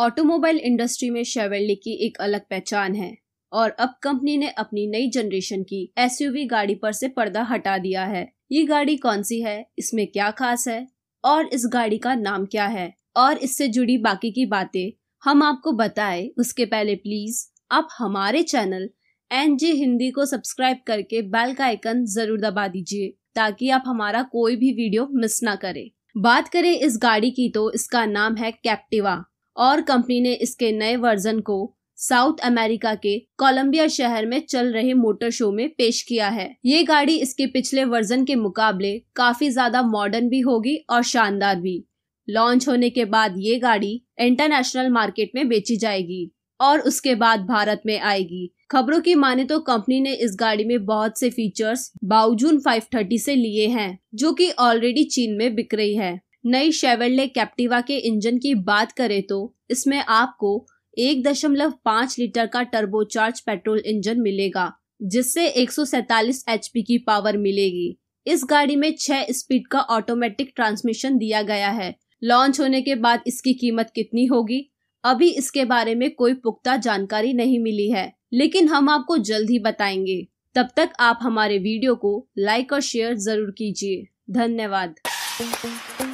automobile industry में शेवेल्ले की एक अलग पहचान है और अब कंपनी ने अपनी नई जनरेशन की एसयूवी गाड़ी पर से पर्दा हटा दिया है ये गाड़ी कौन सी है इसमें क्या खास है और इस गाड़ी का नाम क्या है और इससे जुड़ी बाकी की बातें हम आपको बताएं उसके पहले प्लीज आप हमारे चैनल एन जे हिंदी को सब्सक्राइब करके बेल का आइकन जरूर दबा दीजिए ताकि आप हमारा कोई भी वीडियो मिस ना करें बात करें इस गाड़ी की तो इसका नाम है कैप्टिवा और कंपनी ने इसके नए वर्जन को साउथ अमेरिका के कोलंबिया शहर में चल रहे मोटर शो में पेश किया है ये गाड़ी इसके पिछले वर्जन के मुकाबले काफी ज्यादा मॉडर्न भी होगी और शानदार भी लॉन्च होने के बाद ये गाड़ी इंटरनेशनल मार्केट में बेची जाएगी और उसके बाद भारत में आएगी खबरों की माने तो कंपनी ने इस गाड़ी में बहुत से फीचर्स बाउजून 530 से लिए हैं जो कि ऑलरेडी चीन में बिक रही है नई शेवरले कैप्टिवा के इंजन की बात करें तो इसमें आपको एक दशमलव पाँच लीटर का टर्बोचार्ज पेट्रोल इंजन मिलेगा जिससे एक एचपी की पावर मिलेगी इस गाड़ी में छह स्पीड का ऑटोमेटिक ट्रांसमिशन दिया गया है लॉन्च होने के बाद इसकी कीमत कितनी होगी अभी इसके बारे में कोई पुख्ता जानकारी नहीं मिली है लेकिन हम आपको जल्द ही बताएंगे तब तक आप हमारे वीडियो को लाइक और शेयर जरूर कीजिए धन्यवाद